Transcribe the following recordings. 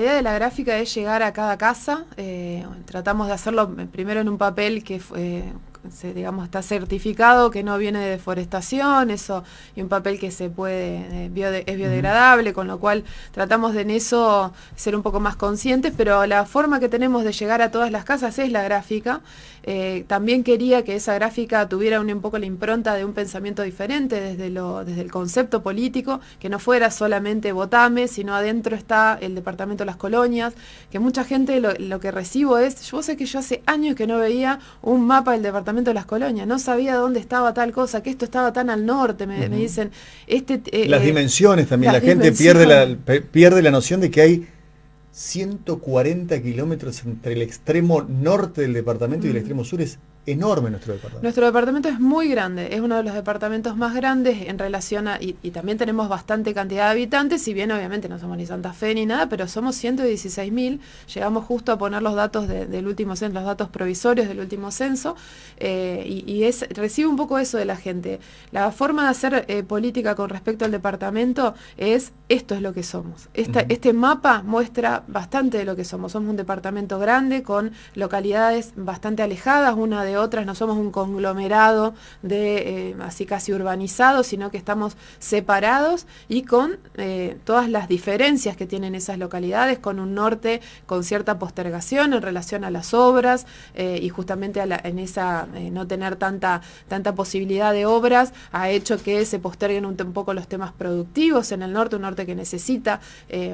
La idea de la gráfica es llegar a cada casa, eh, tratamos de hacerlo eh, primero en un papel que fue digamos, está certificado que no viene de deforestación, eso, y un papel que se puede, eh, es biodegradable, con lo cual tratamos de en eso ser un poco más conscientes, pero la forma que tenemos de llegar a todas las casas es la gráfica. Eh, también quería que esa gráfica tuviera un, poco la impronta de un pensamiento diferente desde, lo, desde el concepto político, que no fuera solamente Botame sino adentro está el departamento de las colonias, que mucha gente lo, lo que recibo es, yo sé que yo hace años que no veía un mapa del departamento de las colonias, no sabía dónde estaba tal cosa, que esto estaba tan al norte, me, dicen. Este, eh, las dimensiones también, la gente pierde la, pierde la noción de que hay 140 kilómetros entre el extremo norte del departamento y el extremo sur, es enorme nuestro departamento. Nuestro departamento es muy grande, es uno de los departamentos más grandes en relación a, y, también tenemos bastante cantidad de habitantes, si bien obviamente no somos ni Santa Fe ni nada, pero somos 116.000, llegamos justo a poner los datos del último censo, los datos provisorios del último censo, eh, y, es, recibe un poco eso de la gente. La forma de hacer eh, política con respecto al departamento es esto es lo que somos. Esta, Este mapa muestra bastante de lo que somos. Somos un departamento grande con localidades bastante alejadas una de otras, no somos un conglomerado de eh, así casi urbanizado, sino que estamos separados y con eh, todas las diferencias que tienen esas localidades, con un norte con cierta postergación en relación a las obras eh, y justamente en esa no tener tanta, tanta posibilidad de obras ha hecho que se posterguen un, un poco los temas productivos en el norte, un norte que necesita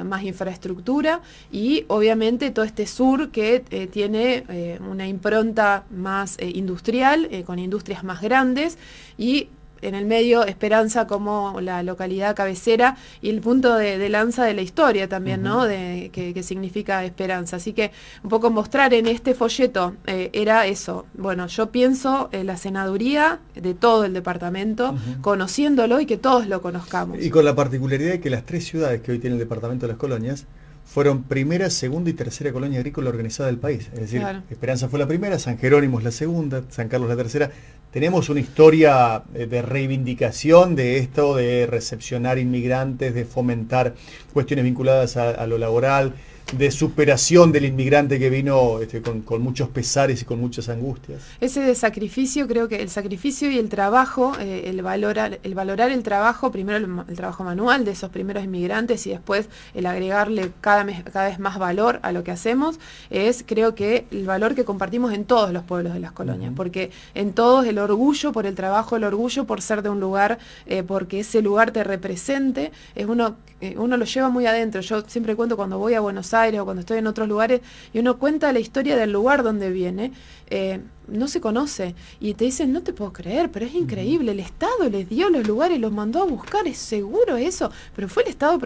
más infraestructura y obviamente todo este sur que tiene una impronta más eh, industrial, eh, con industrias más grandes y en el medio Esperanza como la localidad cabecera y el punto de, lanza de la historia también, ¿no? De, que, significa Esperanza. Así que un poco mostrar en este folleto eh, era eso. Bueno, yo pienso en la senaduría de todo el departamento, conociéndolo y que todos lo conozcamos. Y con la particularidad de que las tres ciudades que hoy tiene el departamento de las colonias fueron primera, segunda y tercera colonia agrícola organizada del país. Es decir, Esperanza fue la primera, San Jerónimo es la segunda, San Carlos la tercera. Tenemos una historia eh, de reivindicación de esto, de recepcionar inmigrantes, de fomentar cuestiones vinculadas a lo laboral, de superación del inmigrante que vino este, con, muchos pesares y con muchas angustias. Ese de sacrificio, creo que el sacrificio y el trabajo, eh, el, valorar, el valorar el trabajo, primero el, trabajo manual de esos primeros inmigrantes y después el agregarle cada, cada vez más valor a lo que hacemos, es creo que el valor que compartimos en todos los pueblos de las colonias, porque en todos el orgullo por el trabajo, el orgullo por ser de un lugar, eh, porque ese lugar te represente, es uno, eh, uno lo lleva muy adentro. Yo siempre cuento cuando voy a Buenos Aires, o cuando estoy en otros lugares y uno cuenta la historia del lugar donde viene, eh, no se conoce. Y te dicen, no te puedo creer, pero es increíble. El Estado les dio los lugares, los mandó a buscar, es seguro eso. Pero fue el Estado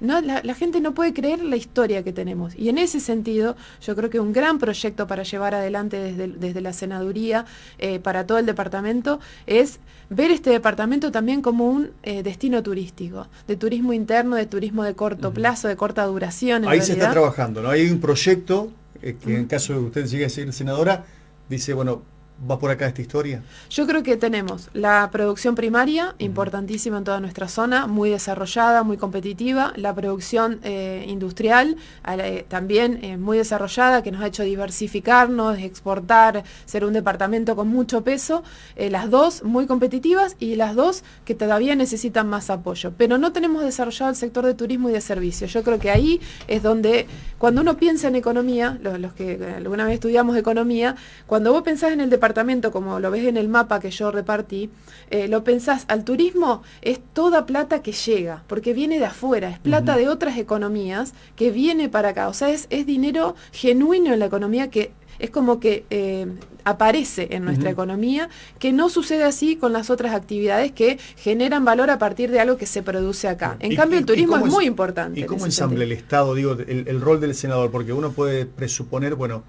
No, la, gente no puede creer la historia que tenemos. Y en ese sentido, yo creo que un gran proyecto para llevar adelante desde, desde la senaduría, eh, para todo el departamento, es ver este departamento también como un eh, destino turístico, de turismo interno, de turismo de corto plazo, de corta duración. Ahí se está trabajando, ¿no? Hay un proyecto eh, que en caso de que usted siga siendo senadora, dice, bueno, ¿Va por acá esta historia? Yo creo que tenemos la producción primaria, importantísima en toda nuestra zona, muy desarrollada, muy competitiva, la producción eh, industrial eh, también eh, muy desarrollada, que nos ha hecho diversificarnos, exportar, ser un departamento con mucho peso, las dos muy competitivas y las dos que todavía necesitan más apoyo. Pero no tenemos desarrollado el sector de turismo y de servicios. Yo creo que ahí es donde, cuando uno piensa en economía, los, los que alguna vez estudiamos economía, cuando vos pensás en el departamento, departamento, como lo ves en el mapa que yo repartí, eh, lo pensás, al turismo es toda plata que llega, porque viene de afuera, es plata de otras economías que viene para acá. O sea, es, dinero genuino en la economía que es como que eh, aparece en nuestra economía, que no sucede así con las otras actividades que generan valor a partir de algo que se produce acá. En cambio, el turismo es muy importante. ¿Y cómo el Estado, digo, el rol del senador? Porque uno puede presuponer, bueno,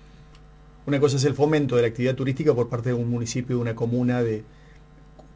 una cosa es el fomento de la actividad turística por parte de un municipio, de una comuna, de,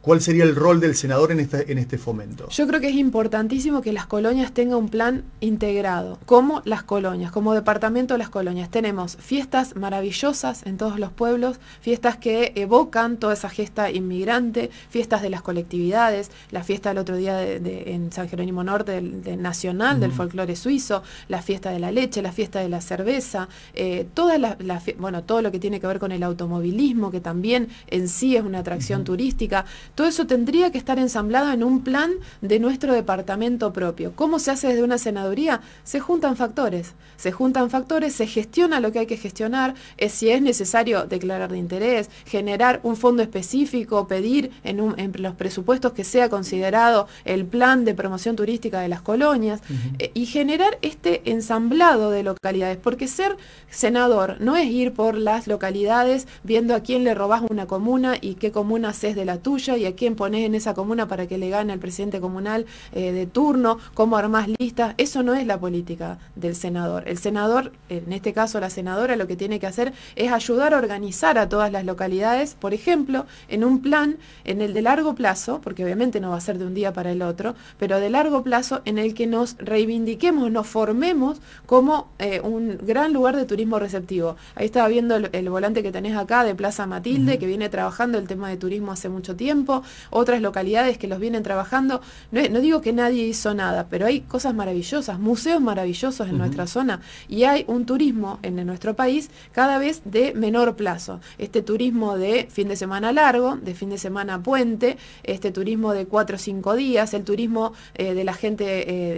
¿Cuál sería el rol del senador en este, en este fomento? Yo creo que es importantísimo que las colonias tengan un plan integrado, como las colonias, como departamento de las colonias. Tenemos fiestas maravillosas en todos los pueblos, fiestas que evocan toda esa gesta inmigrante, fiestas de las colectividades, la fiesta del otro día en San Jerónimo Norte del, Nacional, del folclore suizo, la fiesta de la leche, la fiesta de la cerveza, eh, las, bueno, todo lo que tiene que ver con el automovilismo, que también en sí es una atracción turística todo eso tendría que estar ensamblado en un plan de nuestro departamento propio. ¿Cómo se hace desde una senaduría? Se juntan factores, se juntan factores, se gestiona lo que hay que gestionar, es, eh, si es necesario declarar de interés, generar un fondo específico, pedir en, los presupuestos que sea considerado el plan de promoción turística de las colonias eh, y generar este ensamblado de localidades, porque ser senador no es ir por las localidades viendo a quién le robás una comuna y qué comuna haces de la tuya quién pones en esa comuna para que le gane al presidente comunal eh, de turno, cómo armás listas. Eso no es la política del senador. El senador, en este caso la senadora, lo que tiene que hacer es ayudar a organizar a todas las localidades, por ejemplo, en un plan, en el de largo plazo, porque obviamente no va a ser de un día para el otro, pero de largo plazo en el que nos reivindiquemos, nos formemos como eh, un gran lugar de turismo receptivo. Ahí estaba viendo el, volante que tenés acá de Plaza Matilde, que viene trabajando el tema de turismo hace mucho tiempo otras localidades que los vienen trabajando. No, digo que nadie hizo nada, pero hay cosas maravillosas, museos maravillosos en nuestra zona y hay un turismo en, nuestro país cada vez de menor plazo. Este turismo de fin de semana largo, de fin de semana puente, este turismo de cuatro o cinco días, el turismo eh, de la gente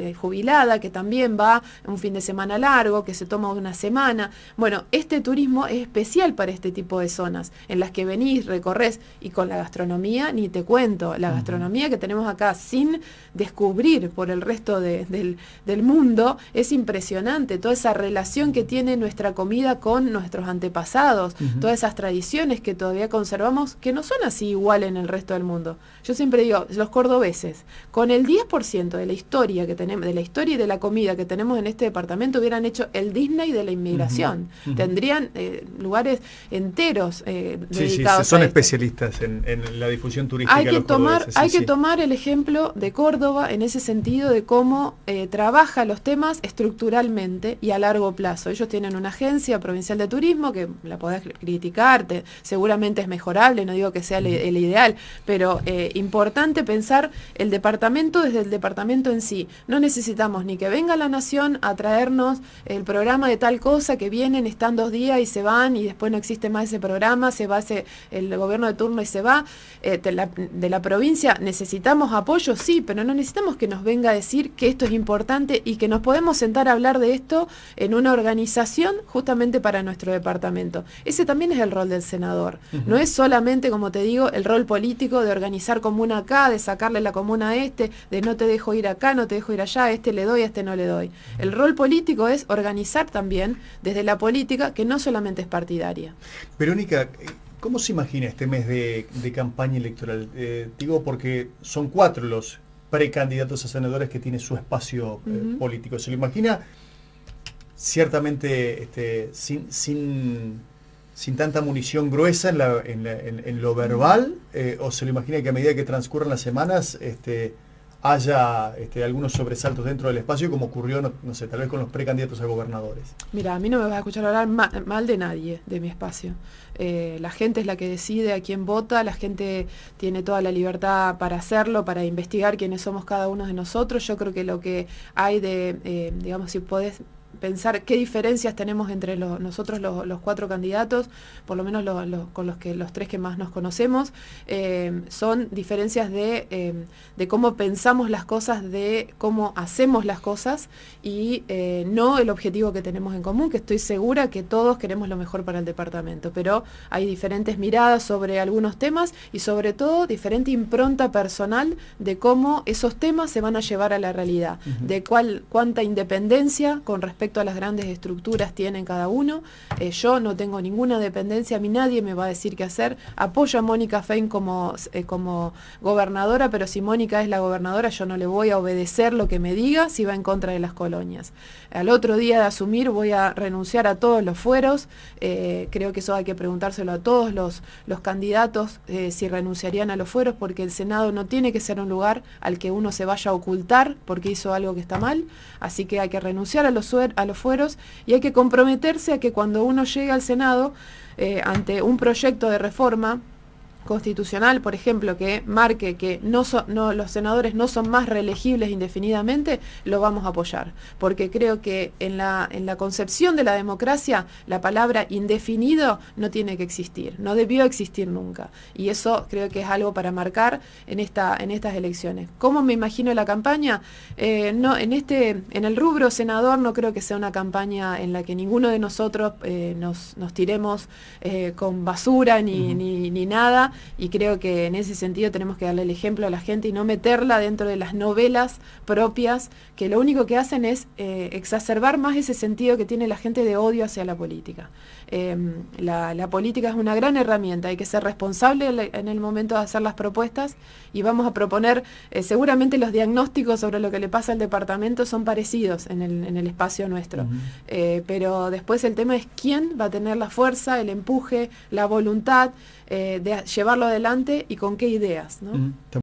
eh, jubilada que también va un fin de semana largo, que se toma una semana. Bueno, este turismo es especial para este tipo de zonas en las que venís, recorres y con la gastronomía y te cuento. La gastronomía que tenemos acá sin descubrir por el resto del, mundo es impresionante. Toda esa relación que tiene nuestra comida con nuestros antepasados, todas esas tradiciones que todavía conservamos que no son así igual en el resto del mundo. Yo siempre digo, los cordobeses, con el 10% de la historia que tenemos, de la historia y de la comida que tenemos en este departamento, hubieran hecho el Disney de la inmigración. Tendrían eh, lugares enteros eh, sí, sí, son especialistas en la difusión hay que, tomar, hay que tomar el ejemplo de Córdoba en ese sentido de cómo eh, trabaja los temas estructuralmente y a largo plazo. Ellos tienen una agencia provincial de turismo que la podés criticar, seguramente es mejorable, no digo que sea el, ideal, pero eh, importante pensar el departamento desde el departamento en sí. No necesitamos ni que venga la nación a traernos el programa de tal cosa que vienen, están dos días y se van y después no existe más ese programa, se va el gobierno de turno y se va. Eh, de la provincia, necesitamos apoyo, sí, pero no necesitamos que nos venga a decir que esto es importante y que nos podemos sentar a hablar de esto en una organización justamente para nuestro departamento. Ese también es el rol del senador. No es solamente, como te digo, el rol político de organizar comuna acá, de sacarle la comuna a este, de no te dejo ir acá, no te dejo ir allá, este le doy, a este no le doy. El rol político es organizar también desde la política que no solamente es partidaria. Verónica, ¿Cómo se imagina este mes de, campaña electoral? Eh, digo porque son cuatro los precandidatos a senadores que tiene su espacio eh, político. ¿Se lo imagina ciertamente este, sin, sin, tanta munición gruesa en, lo verbal? Eh, ¿O se lo imagina que a medida que transcurran las semanas este, haya este, algunos sobresaltos dentro del espacio, como ocurrió, no, sé, tal vez con los precandidatos a gobernadores. Mira, a mí no me vas a escuchar hablar mal de nadie de mi espacio. Eh, la gente es la que decide a quién vota, la gente tiene toda la libertad para hacerlo, para investigar quiénes somos cada uno de nosotros. Yo creo que lo que hay de, eh, digamos, si podés pensar qué diferencias tenemos entre nosotros los, cuatro candidatos, por lo menos con los que los tres que más nos conocemos, eh, son diferencias eh, de, cómo pensamos las cosas, de cómo hacemos las cosas y eh, no el objetivo que tenemos en común, que estoy segura que todos queremos lo mejor para el departamento, pero hay diferentes miradas sobre algunos temas y sobre todo diferente impronta personal de cómo esos temas se van a llevar a la realidad, de cuál, cuánta independencia con respecto respecto a las grandes estructuras tienen cada uno. Eh, yo no tengo ninguna dependencia, a mí nadie me va a decir qué hacer. Apoyo a Mónica Fein como, eh, como gobernadora, pero si Mónica es la gobernadora, yo no le voy a obedecer lo que me diga si va en contra de las colonias. Al otro día de asumir voy a renunciar a todos los fueros. Eh, creo que eso hay que preguntárselo a todos los, los candidatos si renunciarían a los fueros, porque el Senado no tiene que ser un lugar al que uno se vaya a ocultar porque hizo algo que está mal. Así que hay que renunciar a los sueros a los fueros y hay que comprometerse a que cuando uno llegue al Senado eh, ante un proyecto de reforma constitucional, por ejemplo, que marque que no, los senadores no son más reelegibles indefinidamente, lo vamos a apoyar, porque creo que en la, en la concepción de la democracia la palabra indefinido no tiene que existir, no debió existir nunca. Y eso creo que es algo para marcar en, esta, en estas elecciones. ¿Cómo me imagino la campaña? Eh, no, en, este, en el rubro senador no creo que sea una campaña en la que ninguno de nosotros eh, nos, nos, tiremos eh, con basura ni nada y creo que en ese sentido tenemos que darle el ejemplo a la gente y no meterla dentro de las novelas propias que lo único que hacen es eh, exacerbar más ese sentido que tiene la gente de odio hacia la política. Em, la, política es una gran herramienta, hay que ser responsable en el momento de hacer las propuestas y vamos a proponer, eh, seguramente los diagnósticos sobre lo que le pasa al departamento son parecidos en el, espacio nuestro, eh, pero después el tema es quién va a tener la fuerza, el empuje, la voluntad eh, de llevarlo adelante y con qué ideas.